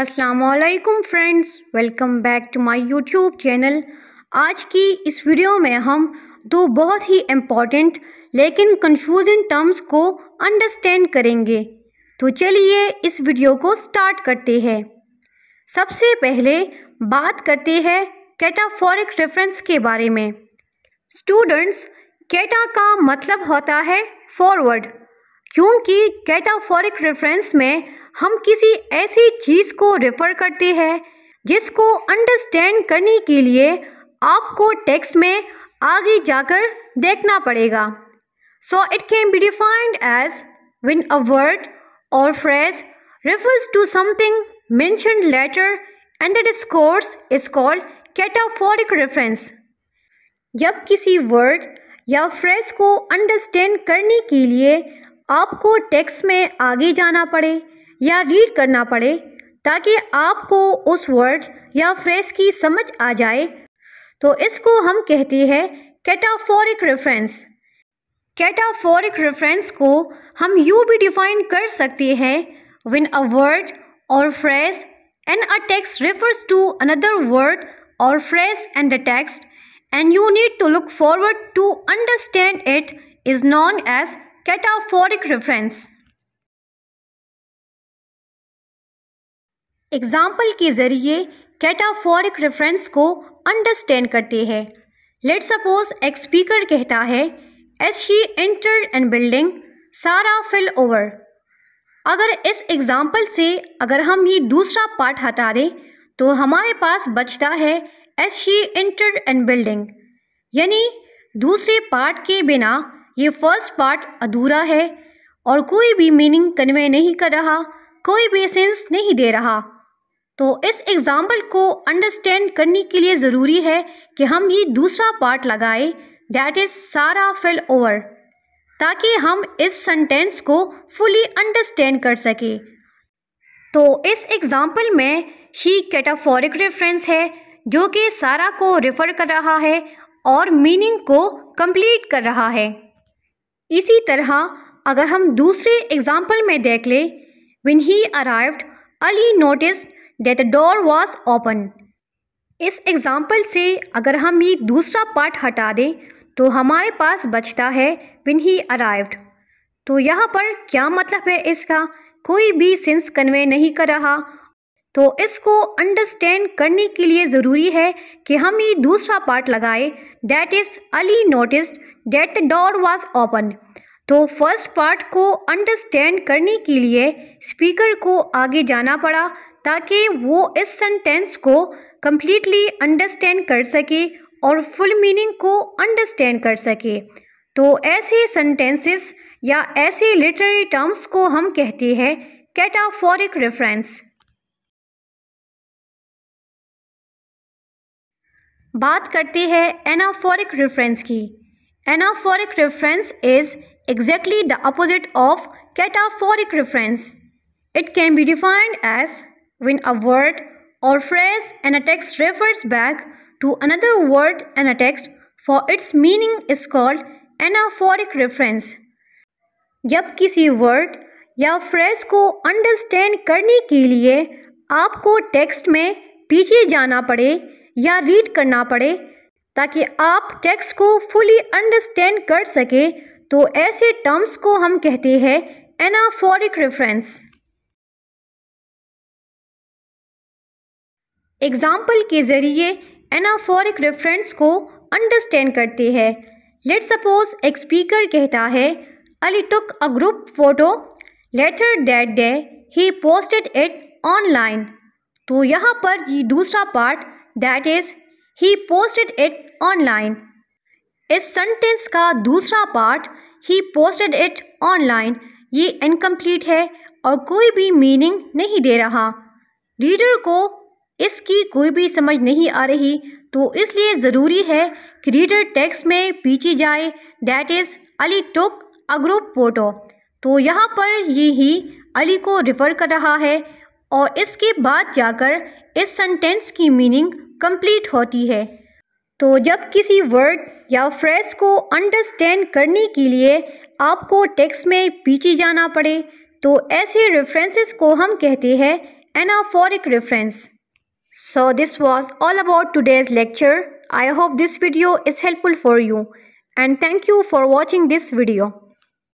असलकुम friends welcome back to my YouTube channel आज की इस वीडियो में हम दो बहुत ही इम्पॉर्टेंट लेकिन कन्फ्यूजन टर्म्स को अंडरस्टैंड करेंगे तो चलिए इस वीडियो को स्टार्ट करते हैं सबसे पहले बात करते हैं कैटाफोरिक रेफरेंस के बारे में स्टूडेंट्स कैटा का मतलब होता है फॉरवर्ड क्योंकि कैटाफोरिक रेफरेंस में हम किसी ऐसी चीज़ को रेफर करते हैं जिसको अंडरस्टैंड करने के लिए आपको टेक्स्ट में आगे जाकर देखना पड़ेगा so it can be defined as when a word or phrase refers to something mentioned later and the discourse is called cataphoric reference जब किसी वर्ड या फ्रेज को अंडरस्टैंड करने के लिए आपको टेक्स्ट में आगे जाना पड़े या रीड करना पड़े ताकि आपको उस वर्ड या फ्रेस की समझ आ जाए तो इसको हम कहते हैं कैटाफोरिक रेफरेंस कैटाफोरिक रेफरेंस को हम यू भी डिफाइन कर सकते हैं when a word or phrase and a text refers to another word or phrase and the text and you need to look forward to understand it is known as cataphoric reference example के ज़रिए cataphoric reference को understand करते हैं let suppose एक speaker कहता है as she entered building Sara fell over अगर इस एग्ज़ाम्पल से अगर हम ये दूसरा पार्ट हटा दें तो हमारे पास बचता है as she entered building यानी दूसरे पार्ट के बिना ये फर्स्ट पार्ट अधूरा है और कोई भी मीनिंग कन्वे नहीं कर रहा कोई भी सेंस नहीं दे रहा तो इस एग्ज़ाम्पल को अंडरस्टैंड करने के लिए ज़रूरी है कि हम ये दूसरा पार्ट लगाए that is Sara fell over ताकि हम इस सेंटेंस को फुली अंडरस्टैंड कर सकें तो इस एग्ज़ाम्पल में शी कैटाफोरिक रेफरेंस है जो कि सारा को रेफ़र कर रहा है और मीनिंग को कंप्लीट कर रहा है इसी तरह अगर हम दूसरे एग्ज़ाम्पल में देख लें when he arrived Ali notice that the door was open. इस एग्ज़ाम्पल से अगर हम ये दूसरा पार्ट हटा दें तो हमारे पास बचता है विन ही अराइव्ड तो यहाँ पर क्या मतलब है इसका कोई भी सेंस कन्वे नहीं कर रहा तो इसको अंडरस्टैंड करने के लिए ज़रूरी है कि हम ये दूसरा पार्ट लगाए that is Ali notice that door was open तो फर्स्ट पार्ट को अंडरस्टैंड करने के लिए स्पीकर को आगे जाना पड़ा ताकि वो इस सेंटेंस को कम्प्लीटली अंडरस्टैंड कर सके और फुल मीनिंग को अंडरस्टैंड कर सके तो ऐसे सेंटेंसेस या ऐसे लिटरेरी टर्म्स को हम कहते हैं कैटाफोरिक रेफरेंस बात करते हैं एनाफोरिक रेफरेंस की anaphoric reference is exactly the opposite of cataphoric reference it can be defined as When a word or phrase and a text refers back to another word and a text for its meaning is called anaphoric reference जब किसी word या phrase को understand करने के लिए आपको text में पीछे जाना पड़े या रीड करना पड़े ताकि आप टेक्स्ट को फुली अंडरस्टैंड कर सके तो ऐसे टर्म्स को हम कहते हैं एनाफोरिक रेफरेंस एग्जाम्पल के ज़रिए एनाफोरिक रेफरेंस को अंडरस्टैंड करते हैं लेट सपोज एक स्पीकर कहता है Ali took a group photo later that day he posted it online तो यहाँ पर ये दूसरा part that is he posted it online इस सेंटेंस का दूसरा part he posted it online ये इनकम्प्लीट है और कोई भी मीनिंग नहीं दे रहा रीडर को इसकी कोई भी समझ नहीं आ रही तो इसलिए ज़रूरी है कि रीडर टेक्स में पीछे जाए that is Ali took a group photo तो यहाँ पर ये ही अली को रिफ़र कर रहा है और इसके बाद जाकर इस सेंटेंस की मीनिंग कंप्लीट होती है तो जब किसी वर्ड या फ्रेज को अंडरस्टैंड करने के लिए आपको टेक्स में पीछे जाना पड़े तो ऐसे रेफरेंसेस को हम कहते हैं anaphoric reference So this was all about today's lecture. I hope this video is helpful for you and thank you for watching this video.